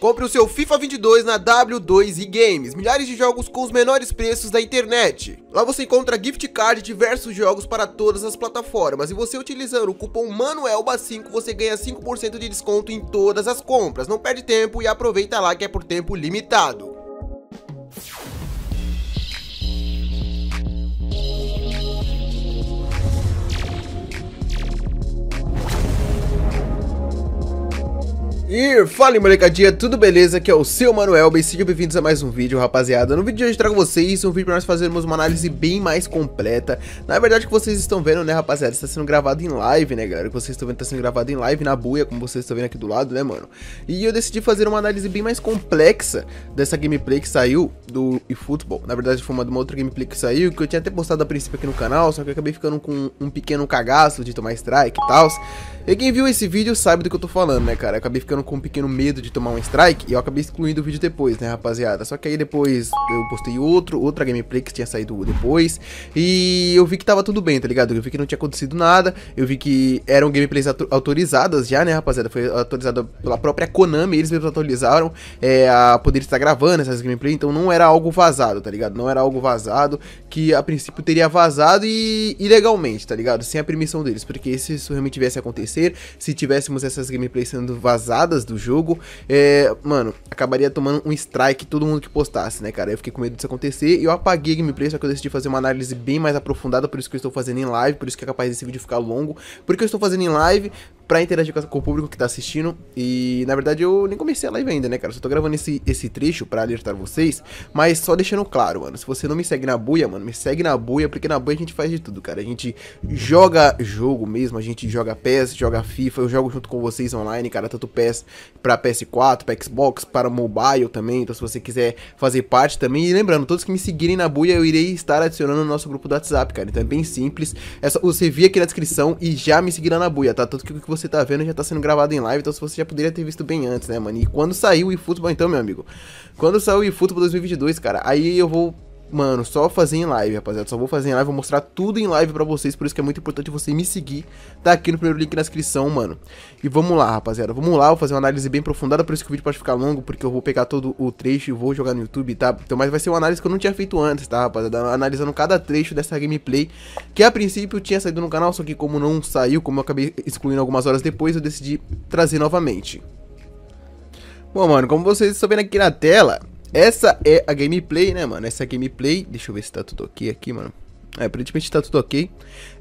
Compre o seu FIFA 22 na W2 e Games, milhares de jogos com os menores preços da internet. Lá você encontra gift card e diversos jogos para todas as plataformas e você utilizando o cupom MANUELBA5 você ganha 5% de desconto em todas as compras. Não perde tempo e aproveita lá que é por tempo limitado. E fala molecadinha, tudo beleza? Aqui é o seu Manuel, bem sejam bem-vindos a mais um vídeo, rapaziada. No vídeo de hoje trago vocês é um vídeo para nós fazermos uma análise bem mais completa. Na verdade, que vocês estão vendo, né, rapaziada, está sendo gravado em live, né, galera? O que vocês estão vendo está sendo gravado em live na buia, como vocês estão vendo aqui do lado, né, mano? E eu decidi fazer uma análise bem mais complexa dessa gameplay que saiu do eFootball. Na verdade, foi uma de uma outra gameplay que saiu, que eu tinha até postado a princípio aqui no canal, só que eu acabei ficando com um pequeno cagaço de tomar strike e tal. E quem viu esse vídeo sabe do que eu tô falando, né, cara? Eu acabei ficando com um pequeno medo de tomar um strike e eu acabei excluindo o vídeo depois, né, rapaziada? Só que aí depois eu postei outro, outra gameplay que tinha saído depois e eu vi que tava tudo bem, tá ligado? Eu vi que não tinha acontecido nada, eu vi que eram gameplays autorizadas já, né, rapaziada? Foi autorizada pela própria Konami, eles mesmos autorizaram é, a poder estar gravando essas gameplays, então não era algo vazado, tá ligado? Não era algo vazado que a princípio teria vazado e ilegalmente, tá ligado? Sem a permissão deles, porque se isso realmente tivesse acontecido acontecer se tivéssemos essas gameplays sendo vazadas do jogo. É, mano, acabaria tomando um strike todo mundo que postasse, né, cara? Eu fiquei com medo disso acontecer e eu apaguei a gameplay, só que eu decidi fazer uma análise bem mais aprofundada, por isso que eu estou fazendo em live, por isso que é capaz desse vídeo ficar longo, porque eu estou fazendo em live, pra interagir com, o público que tá assistindo. E na verdade eu nem comecei a live ainda, né, cara? Só tô gravando esse, esse trecho pra alertar vocês. Mas só deixando claro, mano, se você não me segue na buia, mano, me segue na buia, porque na buia a gente faz de tudo, cara. A gente joga jogo mesmo, a gente joga PES, joga FIFA, eu jogo junto com vocês online, cara, tanto PES pra PS4, pra Xbox, para mobile também. Então se você quiser fazer parte também. E lembrando, todos que me seguirem na buia, eu irei estar adicionando no nosso grupo do WhatsApp, cara. Então é bem simples. É só você vir aqui na descrição e já me seguir lá na buia, tá? Tanto que o que você tá vendo já tá sendo gravado em live, então você já poderia ter visto bem antes, né, mano? E quando saiu o eFootball, então, meu amigo? Quando saiu o eFootball 2022, cara, aí eu vou mano, só fazer em live, rapaziada. Só vou fazer em live, vou mostrar tudo em live pra vocês. Por isso que é muito importante você me seguir. Tá aqui no primeiro link na descrição, mano. E vamos lá, rapaziada. Vamos lá, vou fazer uma análise bem aprofundada. Por isso que o vídeo pode ficar longo, porque eu vou pegar todo o trecho e vou jogar no YouTube, tá? Então, mas vai ser uma análise que eu não tinha feito antes, tá, rapaziada? Analisando cada trecho dessa gameplay. Que a princípio tinha saído no canal, só que como não saiu, como eu acabei excluindo algumas horas depois, eu decidi trazer novamente. Bom, mano, como vocês estão vendo aqui na tela, essa é a gameplay, né, mano? Essa é a gameplay. Deixa eu ver se tá tudo ok aqui, mano. É, aparentemente tá tudo ok.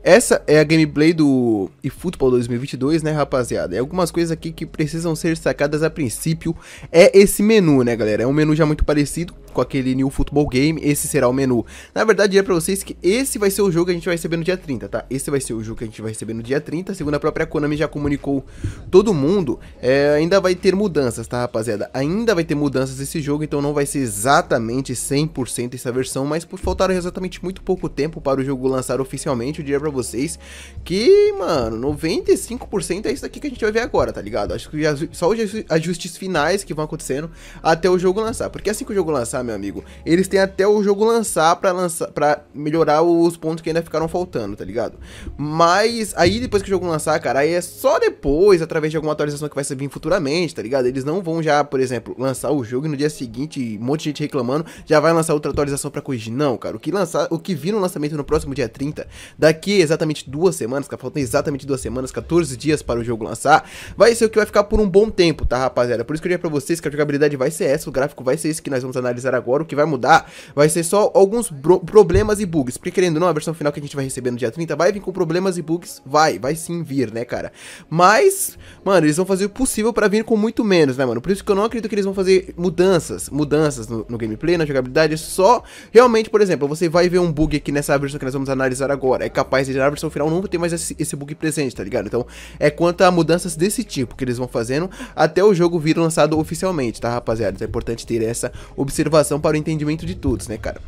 Essa é a gameplay do eFootball 2022, né, rapaziada? E é algumas coisas aqui que precisam ser sacadas a princípio é esse menu, né, galera? É um menu já muito parecido com aquele New Football Game, esse será o menu. Na verdade, diria é pra vocês que esse vai ser o jogo que a gente vai receber no dia 30, tá? Esse vai ser o jogo que a gente vai receber no dia 30, segundo a própria Konami já comunicou todo mundo. É, ainda vai ter mudanças, tá, rapaziada? Ainda vai ter mudanças esse jogo, então não vai ser exatamente 100% essa versão, mas por faltar exatamente muito pouco tempo para o jogo lançar oficialmente, eu diria pra vocês que, mano, 95% é isso daqui que a gente vai ver agora, tá ligado? Acho que só os ajustes finais que vão acontecendo até o jogo lançar. Porque assim que o jogo lançar, meu amigo, eles têm até o jogo lançar pra, lançar, pra melhorar os pontos que ainda ficaram faltando, tá ligado? Mas aí depois que o jogo lançar, cara, aí é só depois, através de alguma atualização que vai subir futuramente, tá ligado? Eles não vão já, por exemplo, lançar o jogo e no dia seguinte, um monte de gente reclamando, já vai lançar outra atualização pra corrigir. Não, cara, o que, lançar, o que vir no lançamento no próximo dia 30, daqui exatamente duas semanas, cara, faltam exatamente duas semanas, 14 dias para o jogo lançar, vai ser o que vai ficar por um bom tempo, tá, rapaziada? Por isso que eu digo pra vocês que a jogabilidade vai ser essa, o gráfico vai ser esse que nós vamos analisar agora, o que vai mudar vai ser só alguns problemas e bugs, porque querendo ou não, a versão final que a gente vai receber no dia 30 vai vir com problemas e bugs, vai, vai sim vir, né, cara? Mas, mano, eles vão fazer o possível para vir com muito menos, né, mano? Por isso que eu não acredito que eles vão fazer mudanças, mudanças no, no gameplay, na jogabilidade, só realmente, por exemplo, você vai ver um bug aqui nessa versão que nós vamos analisar agora, é capaz de na versão final não tem mais esse, esse bug presente, tá ligado? Então é quanto a mudanças desse tipo que eles vão fazendo até o jogo vir lançado oficialmente, tá rapaziada? Então é importante ter essa observação para o entendimento de todos, né cara?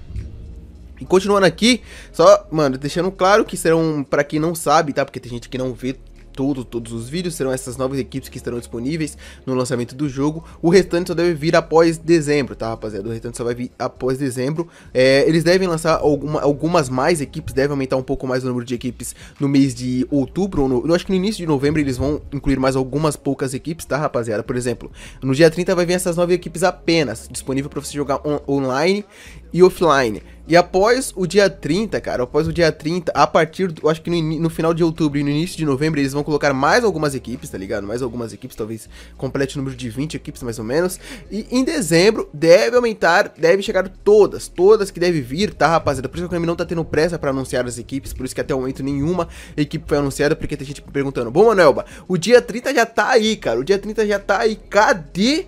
E continuando aqui, só, mano, deixando claro que serão, para quem não sabe, tá? Porque tem gente que não vê todo, todos os vídeos, serão essas novas equipes que estarão disponíveis no lançamento do jogo. O restante só deve vir após dezembro, tá rapaziada? O restante só vai vir após dezembro. É, eles devem lançar alguma, algumas mais equipes, devem aumentar um pouco mais o número de equipes no mês de outubro. no, eu acho que no início de novembro eles vão incluir mais algumas poucas equipes, tá rapaziada? Por exemplo, no dia 30 vai vir essas nove equipes apenas, disponível para você jogar on online e offline. E após o dia 30, cara, após o dia 30, a partir, do, acho que no, no, final de outubro e no início de novembro, eles vão colocar mais algumas equipes, tá ligado? Mais algumas equipes, talvez complete o número de 20 equipes mais ou menos. E em dezembro deve aumentar, deve chegar todas, todas que deve vir, tá, rapaziada? Por isso que o não tá tendo pressa para anunciar as equipes, por isso que até o momento nenhuma equipe foi anunciada, porque tem gente perguntando: "Bom, Manuelba, o dia 30 já tá aí, cara. O dia 30 já tá aí. Cadê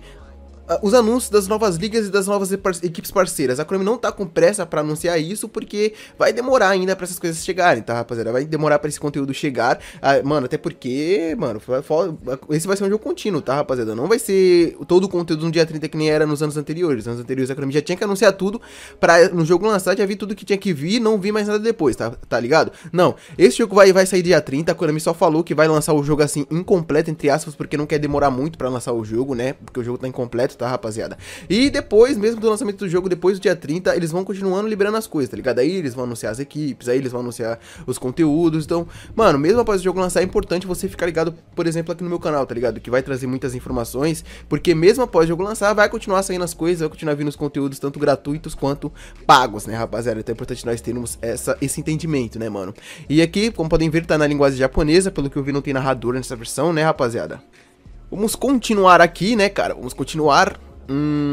ah, os anúncios das novas ligas e das novas equipes parceiras. A Konami não tá com pressa para anunciar isso, porque vai demorar ainda para essas coisas chegarem, tá, rapaziada? Vai demorar para esse conteúdo chegar. Ah, mano, até porque, mano, esse vai ser um jogo contínuo, tá, rapaziada? Não vai ser todo o conteúdo no dia 30 que nem era nos anos anteriores. Nos anos anteriores a Konami já tinha que anunciar tudo para no jogo lançar, já vi tudo que tinha que vir, não vi mais nada depois, tá, tá ligado? Não, esse jogo vai, vai sair dia 30, a Konami só falou que vai lançar o jogo assim incompleto, entre aspas, porque não quer demorar muito para lançar o jogo, né? Porque o jogo tá incompleto tá, rapaziada? E depois, mesmo do lançamento do jogo, depois do dia 30, eles vão continuando liberando as coisas, tá ligado? Aí eles vão anunciar as equipes, aí eles vão anunciar os conteúdos. Então, mano, mesmo após o jogo lançar, é importante você ficar ligado, por exemplo, aqui no meu canal, tá ligado? Que vai trazer muitas informações, porque mesmo após o jogo lançar, vai continuar saindo as coisas, vai continuar vindo os conteúdos, tanto gratuitos quanto pagos, né, rapaziada? Então é importante nós termos essa, esse entendimento, né, mano? E aqui, como podem ver, tá na linguagem japonesa, pelo que eu vi, não tem narrador nessa versão, né, rapaziada? Vamos continuar aqui, né, cara? Vamos continuar. Hum,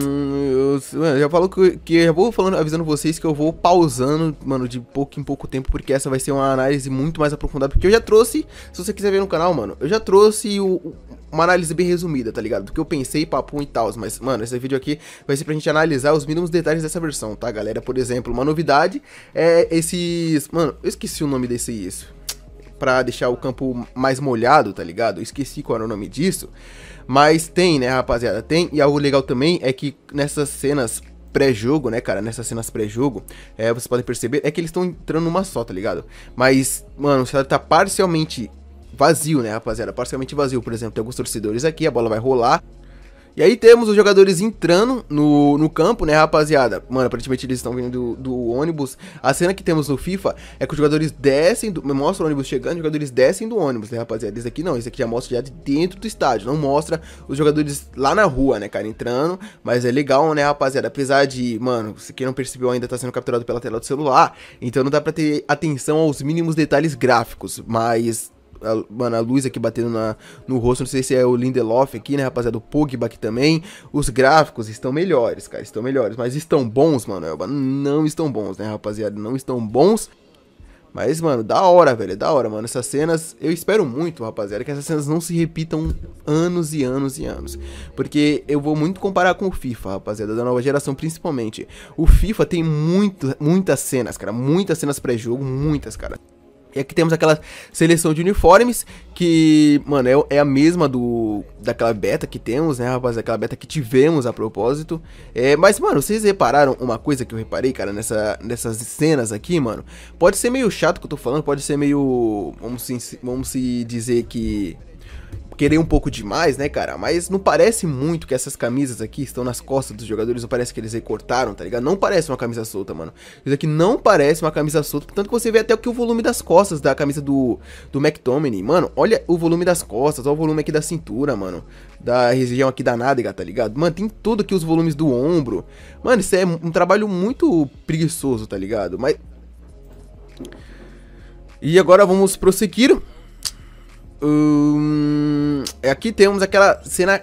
eu, já falo que, que eu já vou falando, avisando vocês que eu vou pausando, mano, de pouco em pouco tempo, porque essa vai ser uma análise muito mais aprofundada. Porque eu já trouxe, se você quiser ver no canal, mano, eu já trouxe o, uma análise bem resumida, tá ligado? Do que eu pensei, papo e tal. Mas, mano, esse vídeo aqui vai ser pra gente analisar os mínimos detalhes dessa versão, tá, galera? Por exemplo, uma novidade é esses. Mano, eu esqueci o nome desse isso para deixar o campo mais molhado, tá ligado? esqueci qual era o nome disso. Mas tem, né, rapaziada? Tem. E algo legal também é que nessas cenas pré-jogo, né, cara? Nessas cenas pré-jogo, é, vocês podem perceber, é que eles estão entrando numa só, tá ligado? Mas, mano, o cenário tá parcialmente vazio, né, rapaziada? Parcialmente vazio, por exemplo, tem alguns torcedores aqui, a bola vai rolar, e aí temos os jogadores entrando no, no campo, né, rapaziada? Mano, aparentemente eles estão vindo do, do, ônibus. A cena que temos no FIFA é que os jogadores descem, do, mostra o ônibus chegando, os jogadores descem do ônibus, né, rapaziada? Esse aqui não, esse aqui já mostra já de dentro do estádio, não mostra os jogadores lá na rua, né, cara, entrando. Mas é legal, né, rapaziada? Apesar de, mano, se quem não percebeu ainda tá sendo capturado pela tela do celular, então não dá pra ter atenção aos mínimos detalhes gráficos, mas a, mano, a luz aqui batendo na, no rosto. Não sei se é o Lindelof aqui, né, rapaziada? O Pogba aqui também. Os gráficos estão melhores, cara. Estão melhores. Mas estão bons, mano. Não estão bons, né, rapaziada? Não estão bons. Mas, mano, da hora, velho. Da hora, mano. Essas cenas. Eu espero muito, rapaziada, que essas cenas não se repitam anos e anos e anos. Porque eu vou muito comparar com o FIFA, rapaziada, da nova geração principalmente. O FIFA tem muito, muitas cenas, cara. Muitas cenas pré-jogo, muitas, cara. É e aqui temos aquela seleção de uniformes que, mano, é, é, a mesma do daquela beta que temos, né, rapaz? Aquela beta que tivemos a propósito. É, mas, mano, vocês repararam uma coisa que eu reparei, cara, nessa, nessas cenas aqui, mano? Pode ser meio chato que eu tô falando, pode ser meio. Vamos, se, vamos se dizer que querer um pouco demais, né, cara? Mas não parece muito que essas camisas aqui estão nas costas dos jogadores, não parece que eles recortaram, tá ligado? Não parece uma camisa solta, mano. Isso aqui não parece uma camisa solta, tanto que você vê até que o volume das costas da camisa do, do McTominay, mano, olha o volume das costas, olha o volume aqui da cintura, mano, da região aqui da nádega, tá ligado? Mano, tem tudo aqui os volumes do ombro, mano, isso é um trabalho muito preguiçoso, tá ligado? Mas... E agora vamos prosseguir Hum, é, aqui temos aquela cena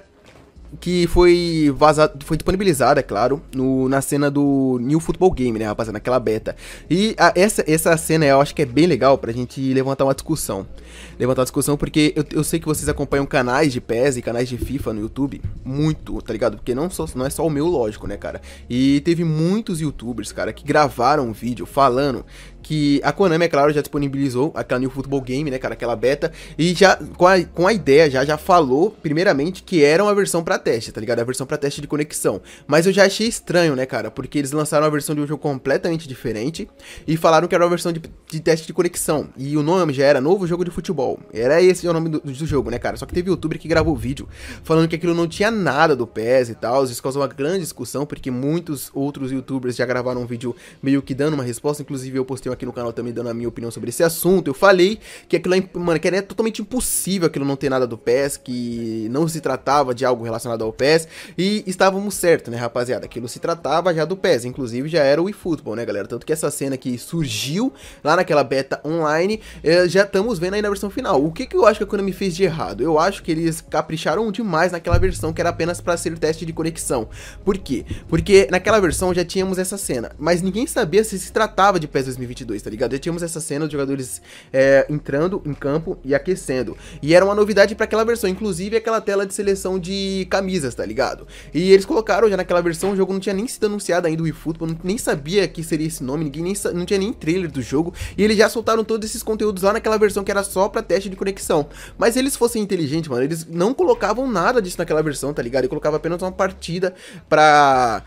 que foi vazada, foi disponibilizada, é claro, no, na cena do New Football Game, né, rapaziada, naquela beta. E a, essa, essa cena eu acho que é bem legal pra gente levantar uma discussão. Levantar uma discussão porque eu, eu sei que vocês acompanham canais de PES e canais de FIFA no YouTube, muito, tá ligado? Porque não, só, não é só o meu, lógico, né, cara? E teve muitos youtubers, cara, que gravaram um vídeo falando que a Konami, é claro, já disponibilizou aquela New Football Game, né, cara, aquela beta, e já com a, com a ideia já já falou primeiramente que era uma versão para teste, tá ligado? A versão para teste de conexão. Mas eu já achei estranho, né, cara, porque eles lançaram uma versão de um jogo completamente diferente e falaram que era uma versão de, de teste de conexão. E o nome já era Novo Jogo de Futebol. Era esse o nome do, do jogo, né, cara? Só que teve youtuber que gravou vídeo falando que aquilo não tinha nada do PES e tal. Isso causou uma grande discussão porque muitos outros youtubers já gravaram um vídeo meio que dando uma resposta, inclusive eu postei apareceu aqui no canal também dando a minha opinião sobre esse assunto. Eu falei que aquilo é, mano, que é totalmente impossível aquilo não ter nada do PES, que não se tratava de algo relacionado ao PES. E estávamos certo, né, rapaziada? Aquilo se tratava já do PES, inclusive já era o eFootball, né, galera? Tanto que essa cena que surgiu lá naquela beta online, eh, já estamos vendo aí na versão final. O que, que eu acho que a Konami fez de errado? Eu acho que eles capricharam demais naquela versão que era apenas para ser teste de conexão. Por quê? Porque naquela versão já tínhamos essa cena, mas ninguém sabia se se tratava de PES 2022 parte 2, tá ligado? Já tínhamos essa cena dos jogadores é, entrando em campo e aquecendo. E era uma novidade para aquela versão, inclusive aquela tela de seleção de camisas, tá ligado? E eles colocaram já naquela versão, o jogo não tinha nem sido anunciado ainda, o eFootball, nem sabia que seria esse nome, ninguém nem, não tinha nem trailer do jogo, e eles já soltaram todos esses conteúdos lá naquela versão que era só pra teste de conexão. Mas se eles fossem inteligentes, mano, eles não colocavam nada disso naquela versão, tá ligado? E colocava apenas uma partida pra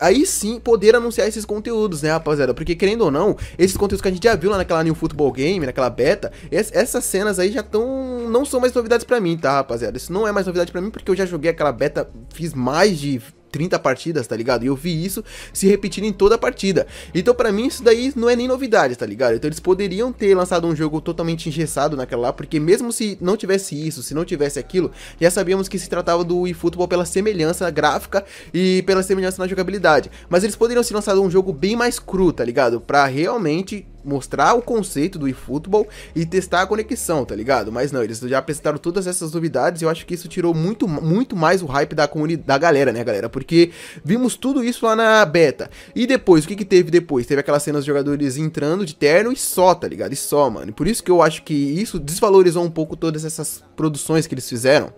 aí sim poder anunciar esses conteúdos, né, rapaziada? Porque querendo ou não, esses conteúdos que a gente já viu lá naquela New Football Game, naquela beta, es essas cenas aí já estão não são mais novidades para mim, tá, rapaziada? Isso não é mais novidade para mim porque eu já joguei aquela beta, fiz mais de 30 partidas, tá ligado? E eu vi isso se repetindo em toda a partida. Então, para mim, isso daí não é nem novidade, tá ligado? Então, eles poderiam ter lançado um jogo totalmente engessado naquela lá, porque mesmo se não tivesse isso, se não tivesse aquilo, já sabíamos que se tratava do eFootball pela semelhança gráfica e pela semelhança na jogabilidade. Mas eles poderiam se lançado um jogo bem mais cru, tá ligado? Pra realmente mostrar o conceito do eFootball e testar a conexão, tá ligado? Mas não, eles já apresentaram todas essas novidades e eu acho que isso tirou muito, muito mais o hype da comunidade, da galera, né, galera? Porque vimos tudo isso lá na beta. E depois, o que que teve depois? Teve aquelas cenas de jogadores entrando de terno e só, tá ligado? E só, mano. E por isso que eu acho que isso desvalorizou um pouco todas essas produções que eles fizeram.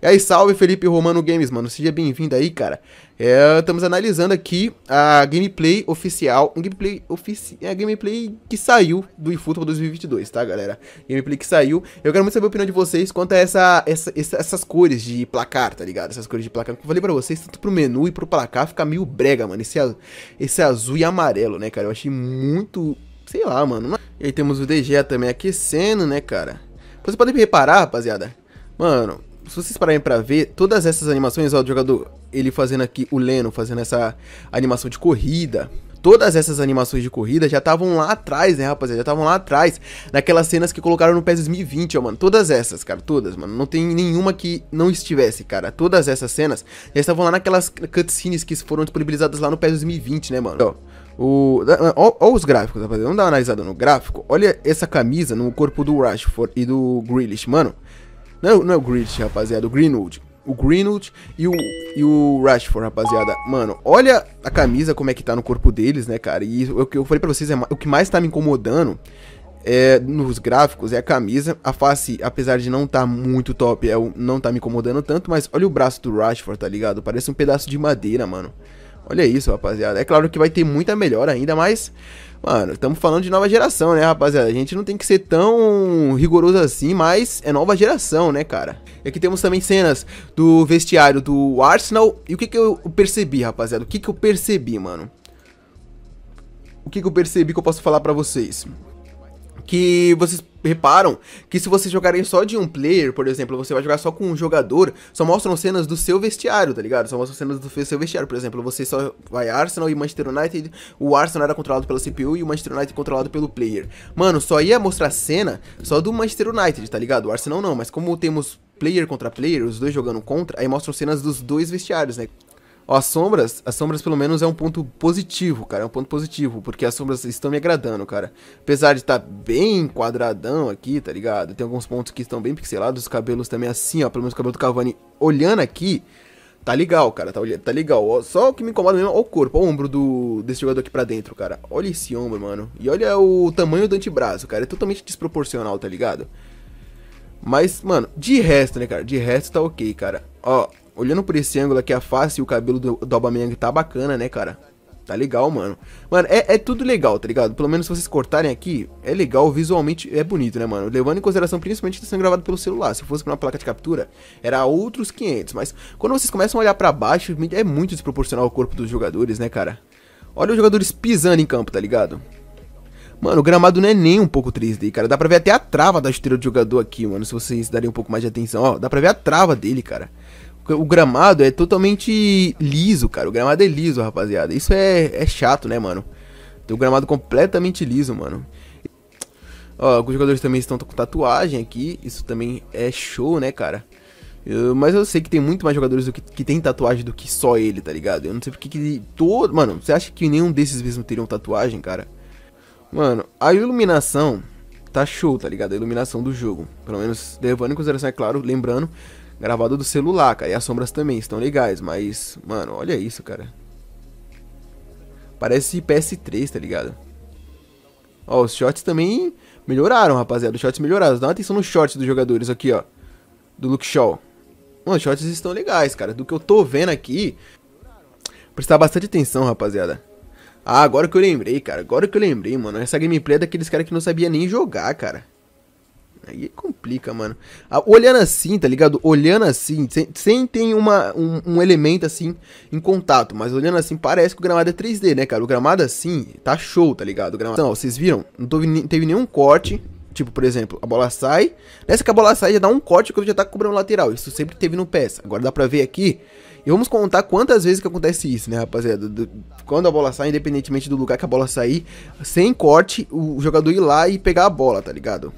E aí, salve Felipe Romano Games, mano. Seja bem-vindo aí, cara. É, estamos analisando aqui a gameplay oficial. Um gameplay oficial. É a gameplay que saiu do eFootball 2022, tá, galera? Gameplay que saiu. Eu quero muito saber a opinião de vocês quanto a essa, essa, essa essas cores de placar, tá ligado? Essas cores de placar. Como eu falei pra vocês, tanto pro menu e pro placar fica meio brega, mano. Esse, esse azul e amarelo, né, cara? Eu achei muito. Sei lá, mano. E aí temos o DG também aquecendo, né, cara? Vocês podem reparar, rapaziada. Mano, se vocês pararem pra ver, todas essas animações, ó, o jogador, ele fazendo aqui, o Leno fazendo essa animação de corrida, todas essas animações de corrida já estavam lá atrás, né, rapaziada? Já estavam lá atrás, naquelas cenas que colocaram no PES 2020, ó, mano. Todas essas, cara, todas, mano. Não tem nenhuma que não estivesse, cara. Todas essas cenas já estavam lá naquelas cutscenes que foram disponibilizadas lá no PES 2020, né, mano? Ó. O, ó, ó os gráficos, rapaziada. Vamos dar uma analisada no gráfico. Olha essa camisa no corpo do Rashford e do Grealish, mano. Não é, não é o é Grid, rapaziada, o Greenwood. O Greenwood e o, e o Rashford, rapaziada. Mano, olha a camisa, como é que tá no corpo deles, né, cara? E o que eu falei pra vocês, é, o que mais tá me incomodando é, nos gráficos é a camisa. A face, apesar de não estar tá muito top, é, não tá me incomodando tanto, mas olha o braço do Rashford, tá ligado? Parece um pedaço de madeira, mano. Olha isso, rapaziada. É claro que vai ter muita melhor ainda, mas Mano, estamos falando de nova geração, né, rapaziada? A gente não tem que ser tão rigoroso assim, mas é nova geração, né, cara? E aqui temos também cenas do vestiário do Arsenal. E o que que eu percebi, rapaziada? O que que eu percebi, mano? O que que eu percebi que eu posso falar pra vocês? Que vocês reparam que se vocês jogarem só de um player, por exemplo, você vai jogar só com um jogador, só mostram cenas do seu vestiário, tá ligado? Só mostram cenas do seu vestiário, por exemplo, você só vai Arsenal e Manchester United, o Arsenal era controlado pela CPU e o Manchester United controlado pelo player. Mano, só ia mostrar cena só do Manchester United, tá ligado? O Arsenal não, mas como temos player contra player, os dois jogando contra, aí mostram cenas dos dois vestiários, né? Ó, as sombras, as sombras pelo menos é um ponto positivo, cara. É um ponto positivo, porque as sombras estão me agradando, cara. Apesar de estar tá bem quadradão aqui, tá ligado? Tem alguns pontos que estão bem pixelados, os cabelos também assim, ó. Pelo menos o cabelo do Cavani olhando aqui, tá legal, cara. Tá, tá legal. Ó, só o que me incomoda mesmo é o corpo, ó, o ombro do, desse jogador aqui pra dentro, cara. Olha esse ombro, mano. E olha o tamanho do antebraço, cara. É totalmente desproporcional, tá ligado? Mas, mano, de resto, né, cara? De resto tá ok, cara. Ó, olhando por esse ângulo aqui, a face e o cabelo do, do Aubameyang tá bacana, né, cara? Tá legal, mano. Mano, é, é, tudo legal, tá ligado? Pelo menos se vocês cortarem aqui, é legal, visualmente é bonito, né, mano? Levando em consideração principalmente que tá sendo gravado pelo celular. Se fosse pra uma placa de captura, era outros 500. Mas quando vocês começam a olhar para baixo, é muito desproporcional o corpo dos jogadores, né, cara? Olha os jogadores pisando em campo, tá ligado? Mano, o gramado não é nem um pouco 3D, cara. Dá pra ver até a trava da chuteira do jogador aqui, mano. Se vocês darem um pouco mais de atenção. Ó, dá pra ver a trava dele, cara o gramado é totalmente liso, cara. O gramado é liso, rapaziada. Isso é, é chato, né, mano? Tem o gramado completamente liso, mano. Ó, alguns jogadores também estão com tatuagem aqui. Isso também é show, né, cara? Eu, mas eu sei que tem muito mais jogadores do que, que tem tatuagem do que só ele, tá ligado? Eu não sei porque que todo. Mano, você acha que nenhum desses mesmo teriam tatuagem, cara? Mano, a iluminação tá show, tá ligado? A iluminação do jogo. Pelo menos levando em consideração, é claro, lembrando gravado do celular, cara. E as sombras também estão legais, mas, mano, olha isso, cara. Parece PS3, tá ligado? Ó, os shots também melhoraram, rapaziada. Os shots melhoraram. Dá uma atenção nos shots dos jogadores aqui, ó. Do Luke Shaw. Mano, os shots estão legais, cara. Do que eu tô vendo aqui. Prestar bastante atenção, rapaziada. Ah, agora que eu lembrei, cara. Agora que eu lembrei, mano. Essa gameplay é daqueles caras que não sabia nem jogar, cara. Aí complica, mano. olhando assim, tá ligado? Olhando assim, sem, sem tem uma, um, um, elemento assim em contato, mas olhando assim, parece que o gramado é 3D, né, cara? O gramado assim tá show, tá ligado? O gramado. vocês viram? Não teve, teve nenhum corte. Tipo, por exemplo, a bola sai. Nessa que a bola sai, já dá um corte que eu já tá cobrando lateral. Isso sempre teve no peça. Agora dá pra ver aqui. E vamos contar quantas vezes que acontece isso, né, rapaziada? Do, do, quando a bola sai, independentemente do lugar que a bola sair, sem corte, o jogador ir lá e pegar a bola, tá ligado?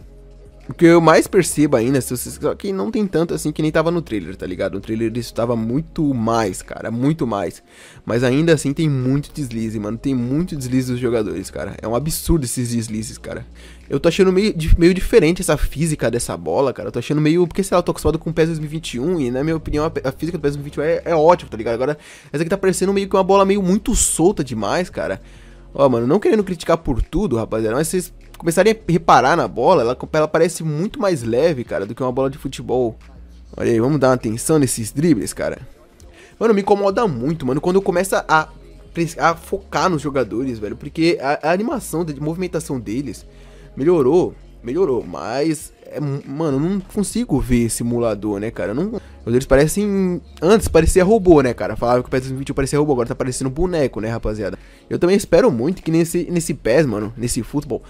O que eu mais percebo ainda, se vocês, só que não tem tanto assim que nem tava no trailer, tá ligado? No trailer isso tava muito mais, cara, muito mais. Mas ainda assim tem muito deslize, mano, tem muito deslize dos jogadores, cara. É um absurdo esses deslizes, cara. Eu tô achando meio, meio diferente essa física dessa bola, cara. Eu tô achando meio. Porque sei lá, eu tô acostumado com o PES 2021 e, na minha opinião, a, física do PES 2021 é, é ótima, tá ligado? Agora, essa aqui tá parecendo meio que uma bola meio muito solta demais, cara. Ó, mano, não querendo criticar por tudo, rapaziada, mas vocês começarem a reparar na bola, ela, ela parece muito mais leve, cara, do que uma bola de futebol. Olha aí, vamos dar uma atenção nesses dribles, cara. Mano, me incomoda muito, mano, quando começa a, a focar nos jogadores, velho. Porque a, a animação, de movimentação deles melhorou, melhorou, mas... É, mano, não consigo ver simulador, né, cara? não, eles parecem... Antes parecia robô, né, cara? Falava que o PES 2021 parecia robô, agora tá parecendo boneco, né, rapaziada? Eu também espero muito que nesse, nesse PES, mano, nesse futebol,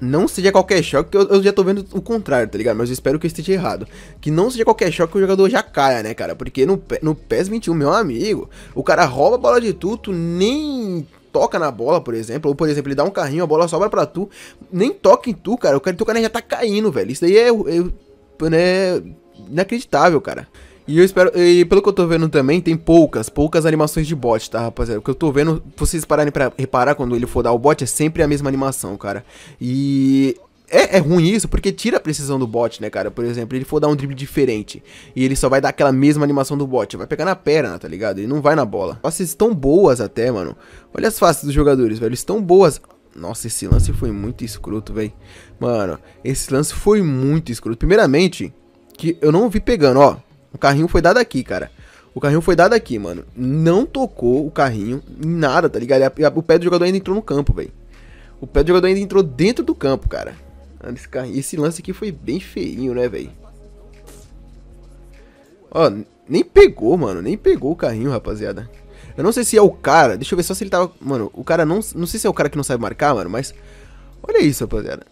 não seja qualquer choque, que eu, eu, já tô vendo o contrário, tá ligado? Mas eu espero que eu esteja errado. Que não seja qualquer choque que o jogador já caia, né, cara? Porque no, no PES 21, meu amigo, o cara rouba a bola de tu, tu nem toca na bola, por exemplo, ou por exemplo, ele dá um carrinho, a bola sobra pra tu, nem toca em tu, cara, o cara, teu cara já tá caindo, velho. Isso daí é, é né, inacreditável, cara. E eu espero. E pelo que eu tô vendo também, tem poucas, poucas animações de bot, tá, rapaziada? O que eu tô vendo, vocês pararem pra reparar quando ele for dar o bot, é sempre a mesma animação, cara. E. É, é ruim isso porque tira a precisão do bot, né, cara? Por exemplo, ele for dar um drible diferente e ele só vai dar aquela mesma animação do bot. Vai pegar na perna, tá ligado? Ele não vai na bola. Faces tão boas até, mano. Olha as faces dos jogadores, velho. Estão boas. Nossa, esse lance foi muito escroto, velho. Mano, esse lance foi muito escroto. Primeiramente, que eu não vi pegando, ó. O carrinho foi dado aqui, cara. O carrinho foi dado aqui, mano. Não tocou o carrinho em nada, tá ligado? o pé do jogador ainda entrou no campo, velho. O pé do jogador ainda entrou dentro do campo, cara. Ah, esse, carrinho, esse lance aqui foi bem feinho, né, velho? Ó, nem pegou, mano. Nem pegou o carrinho, rapaziada. Eu não sei se é o cara. Deixa eu ver só se ele tava. Mano, o cara não. Não sei se é o cara que não sabe marcar, mano, mas. Olha isso, rapaziada.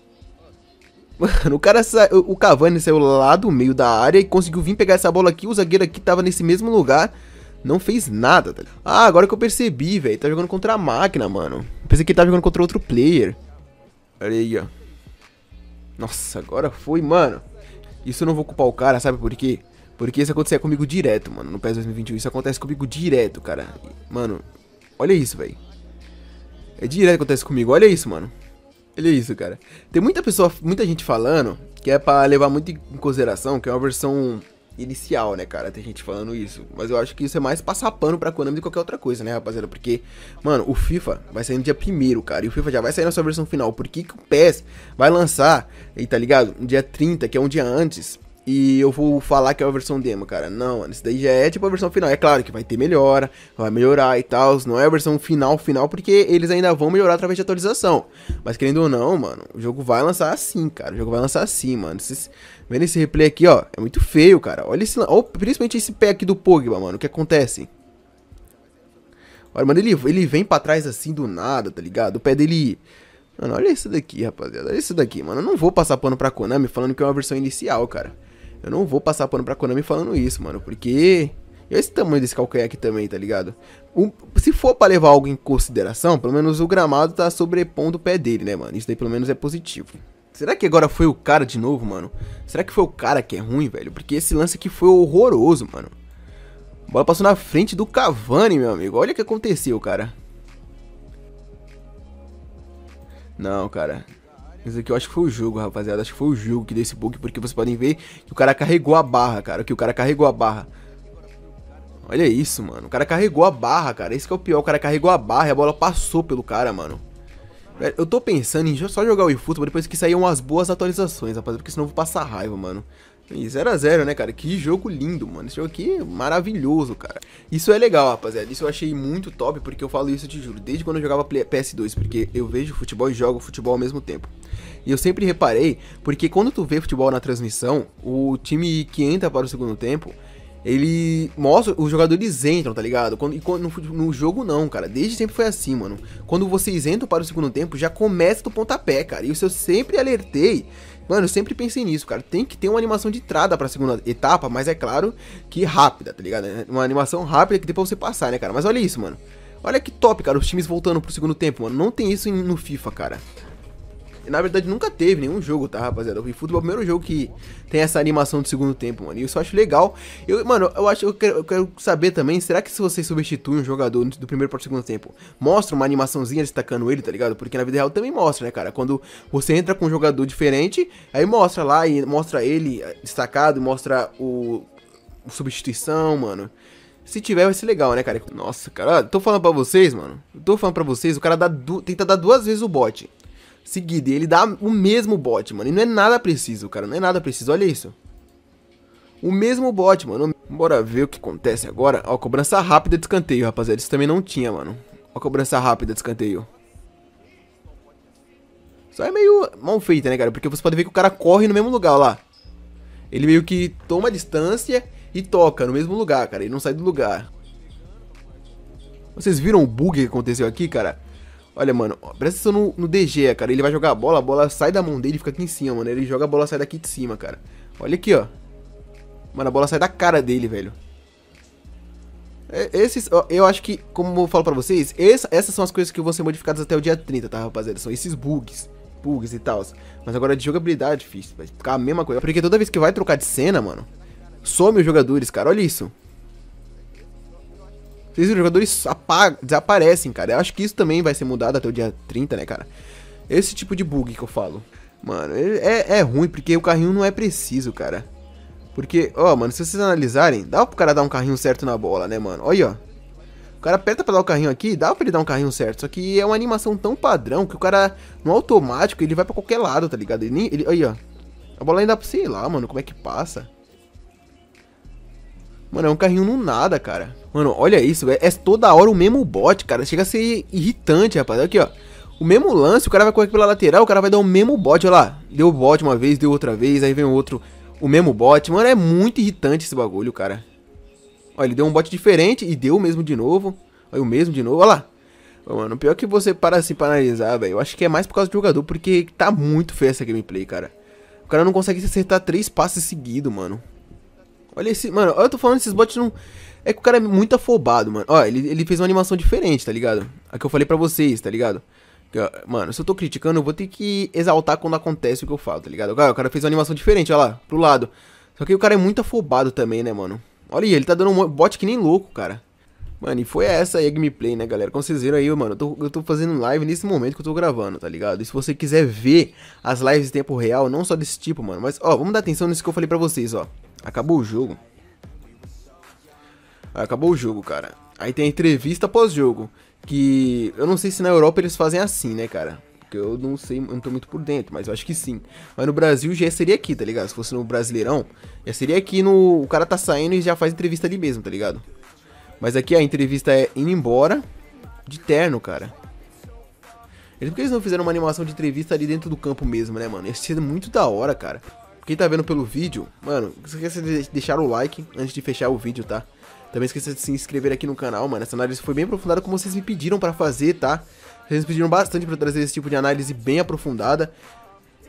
Mano, o cara saiu. o Cavani saiu lá do meio da área e conseguiu vir pegar essa bola aqui. O zagueiro aqui tava nesse mesmo lugar. Não fez nada, tá Ah, agora que eu percebi, velho. Tá jogando contra a máquina, mano. Pensei que ele tava jogando contra outro player. Olha aí, ó. Nossa, agora foi, mano. Isso eu não vou culpar o cara, sabe por quê? Porque isso acontecia comigo direto, mano. No PES 2021, isso acontece comigo direto, cara. Mano, olha isso, velho. É direto que acontece comigo, olha isso, mano. Olha isso, cara. Tem muita pessoa, muita gente falando que é para levar muito em consideração que é uma versão inicial, né, cara? Tem gente falando isso. Mas eu acho que isso é mais passar pano pra Konami do que qualquer outra coisa, né, rapaziada? Porque, mano, o FIFA vai sair no dia primeiro, cara. E o FIFA já vai sair na sua versão final. Por que, que o PES vai lançar, e tá ligado? No dia 30, que é um dia antes, e eu vou falar que é uma versão demo, cara. Não, mano, isso daí já é tipo a versão final. É claro que vai ter melhora, vai melhorar e tal. Não é a versão final, final, porque eles ainda vão melhorar através de atualização. Mas querendo ou não, mano, o jogo vai lançar assim, cara. O jogo vai lançar assim, mano. Vocês vendo esse replay aqui, ó, é muito feio, cara. Olha esse, ó, principalmente esse pé aqui do Pogba, mano. O que acontece? Olha, mano, ele, ele vem pra trás assim do nada, tá ligado? O pé dele... Mano, olha isso daqui, rapaziada. Olha isso daqui, mano. Eu não vou passar pano pra Konami falando que é uma versão inicial, cara. Eu não vou passar pano pra Konami falando isso, mano, porque... E é esse tamanho desse calcanhar aqui também, tá ligado? Um, se for pra levar algo em consideração, pelo menos o gramado tá sobrepondo o pé dele, né, mano? Isso daí pelo menos é positivo. Será que agora foi o cara de novo, mano? Será que foi o cara que é ruim, velho? Porque esse lance aqui foi horroroso, mano. A bola passou na frente do Cavani, meu amigo. Olha o que aconteceu, cara. Não, cara. Isso aqui eu acho que foi o jogo, rapaziada. Acho que foi o jogo que deu esse bug, porque vocês podem ver que o cara carregou a barra, cara. Que o cara carregou a barra. Olha isso, mano. O cara carregou a barra, cara. Esse que é o pior. O cara carregou a barra e a bola passou pelo cara, mano. Eu tô pensando em só jogar o eFootball depois que saíram as boas atualizações, rapaziada. Porque senão eu vou passar raiva, mano. E 0x0, né, cara? Que jogo lindo, mano. Esse jogo aqui é maravilhoso, cara. Isso é legal, rapaziada. Isso eu achei muito top, porque eu falo isso, eu te juro, desde quando eu jogava PS2, porque eu vejo futebol e jogo futebol ao mesmo tempo. E eu sempre reparei, porque quando tu vê futebol na transmissão, o time que entra para o segundo tempo, ele mostra, os jogadores entram, tá ligado? Quando, e quando, no, no, jogo não, cara. Desde sempre foi assim, mano. Quando vocês entram para o segundo tempo, já começa do pontapé, cara. E isso eu sempre alertei. Mano, eu sempre pensei nisso, cara. Tem que ter uma animação de entrada a segunda etapa, mas é claro que rápida, tá ligado? É uma animação rápida que depois você passar, né, cara? Mas olha isso, mano. Olha que top, cara. Os times voltando pro segundo tempo, mano. Não tem isso no FIFA, cara. Na verdade, nunca teve nenhum jogo, tá, rapaziada? O futebol é o primeiro jogo que tem essa animação do segundo tempo, mano. E eu só acho legal. Eu, mano, eu acho eu quero, eu quero saber também, será que se você substitui um jogador do primeiro para o segundo tempo, mostra uma animaçãozinha destacando ele, tá ligado? Porque na vida real também mostra, né, cara? Quando você entra com um jogador diferente, aí mostra lá e mostra ele eh, destacado, mostra o, o substituição, mano. Se tiver, vai ser legal, né, cara? Nossa, cara, tô falando pra vocês, mano. Tô falando pra vocês, o cara dá du... tenta dar duas vezes o bote seguida. E ele dá o mesmo bot, mano. E não é nada preciso, cara. Não é nada preciso. Olha isso. O mesmo bot, mano. Bora ver o que acontece agora. Ó, cobrança rápida de escanteio, rapaziada. Isso também não tinha, mano. Ó, cobrança rápida de escanteio. Só é meio mal feita, né, cara? Porque você pode ver que o cara corre no mesmo lugar, ó lá. Ele meio que toma distância e toca no mesmo lugar, cara. Ele não sai do lugar. Vocês viram o bug que aconteceu aqui, cara? Olha, mano, presta atenção no, no DG, cara. Ele vai jogar a bola, a bola sai da mão dele e fica aqui em cima, mano. Ele joga a bola, sai daqui de cima, cara. Olha aqui, ó. Mano, a bola sai da cara dele, velho. É, esses, ó, eu acho que, como eu falo pra vocês, essa, essas são as coisas que vão ser modificadas até o dia 30, tá, rapaziada? São esses bugs, bugs e tal. Mas agora de jogabilidade, fiz, vai ficar a mesma coisa. Porque toda vez que vai trocar de cena, mano, some os jogadores, cara. Olha isso. Esses jogadores desaparecem, cara. Eu acho que isso também vai ser mudado até o dia 30, né, cara? Esse tipo de bug que eu falo. Mano, é, é ruim porque o carrinho não é preciso, cara. Porque, ó, mano, se vocês analisarem, dá pro cara dar um carrinho certo na bola, né, mano? Olha, ó. O cara aperta pra dar o carrinho aqui, dá pra ele dar um carrinho certo. Só que é uma animação tão padrão que o cara, no automático, ele vai pra qualquer lado, tá ligado? Ele Ele, aí, ó. A bola ainda, sei lá, mano, como é que passa? Mano, é um carrinho no nada, cara. Mano, olha isso, véio. é toda hora o mesmo bot, cara. Chega a ser irritante, rapaz. Aqui, ó. O mesmo lance, o cara vai correr pela lateral, o cara vai dar o mesmo bot, olha lá. Deu bot uma vez, deu outra vez, aí vem outro, o mesmo bot. Mano, é muito irritante esse bagulho, cara. Olha, ele deu um bot diferente e deu o mesmo de novo. Olha, o mesmo de novo, olha lá. Mano, pior que você para assim para analisar, velho. Eu acho que é mais por causa do jogador, porque tá muito feio essa gameplay, cara. O cara não consegue acertar três passes seguidos, mano. Olha esse. Mano, eu tô falando, esses bots não. É que o cara é muito afobado, mano. Ó, ele, ele fez uma animação diferente, tá ligado? A que eu falei pra vocês, tá ligado? Mano, se eu tô criticando, eu vou ter que exaltar quando acontece o que eu falo, tá ligado? O cara, o cara fez uma animação diferente, olha lá, pro lado. Só que o cara é muito afobado também, né, mano? Olha aí, ele tá dando um bot que nem louco, cara. Mano, e foi essa aí a gameplay, né, galera? Como vocês viram aí, mano, eu tô, eu tô fazendo live nesse momento que eu tô gravando, tá ligado? E se você quiser ver as lives em tempo real, não só desse tipo, mano, mas, ó, vamos dar atenção nisso que eu falei pra vocês, ó. Acabou o jogo. Acabou o jogo, cara. Aí tem entrevista pós-jogo. Que eu não sei se na Europa eles fazem assim, né, cara? Porque eu não sei, eu não tô muito por dentro, mas eu acho que sim. Mas no Brasil já seria aqui, tá ligado? Se fosse no Brasileirão, já seria aqui no. O cara tá saindo e já faz entrevista ali mesmo, tá ligado? Mas aqui a entrevista é indo embora de terno, cara. Por que eles não fizeram uma animação de entrevista ali dentro do campo mesmo, né, mano? Ia ser muito da hora, cara. Quem tá vendo pelo vídeo, mano, não esqueça de deixar o like antes de fechar o vídeo, tá? Também esqueça de se inscrever aqui no canal, mano. Essa análise foi bem aprofundada como vocês me pediram pra fazer, tá? Vocês me pediram bastante pra trazer esse tipo de análise bem aprofundada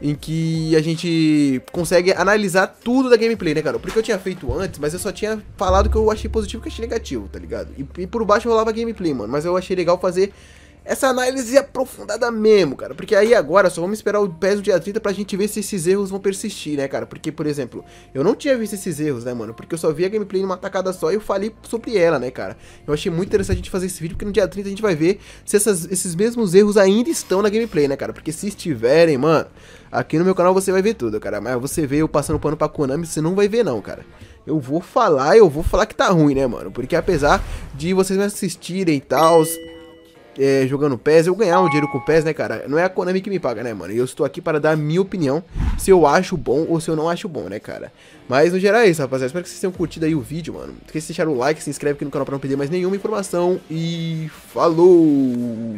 em que a gente consegue analisar tudo da gameplay, né, cara? Porque eu tinha feito antes, mas eu só tinha falado que eu achei positivo e que achei negativo, tá ligado? E, e por baixo rolava gameplay, mano. Mas eu achei legal fazer essa análise é aprofundada mesmo, cara. Porque aí agora só vamos esperar o pés do dia 30 pra gente ver se esses erros vão persistir, né, cara? Porque, por exemplo, eu não tinha visto esses erros, né, mano? Porque eu só vi a gameplay numa tacada só e eu falei sobre ela, né, cara? Eu achei muito interessante a gente fazer esse vídeo, porque no dia 30 a gente vai ver se essas, esses mesmos erros ainda estão na gameplay, né, cara? Porque se estiverem, mano, aqui no meu canal você vai ver tudo, cara. Mas você vê eu passando pano pra Konami, você não vai ver não, cara eu vou falar, eu vou falar que tá ruim, né, mano? Porque apesar de vocês me assistirem e tal, é, jogando PES, eu ganhar um dinheiro com PES, né, cara? Não é a Konami que me paga, né, mano? E eu estou aqui para dar a minha opinião, se eu acho bom ou se eu não acho bom, né, cara? Mas, no geral, é isso, rapaziada. Espero que vocês tenham curtido aí o vídeo, mano. Não esqueça de deixar o like, se inscreve aqui no canal para não perder mais nenhuma informação. E... Falou!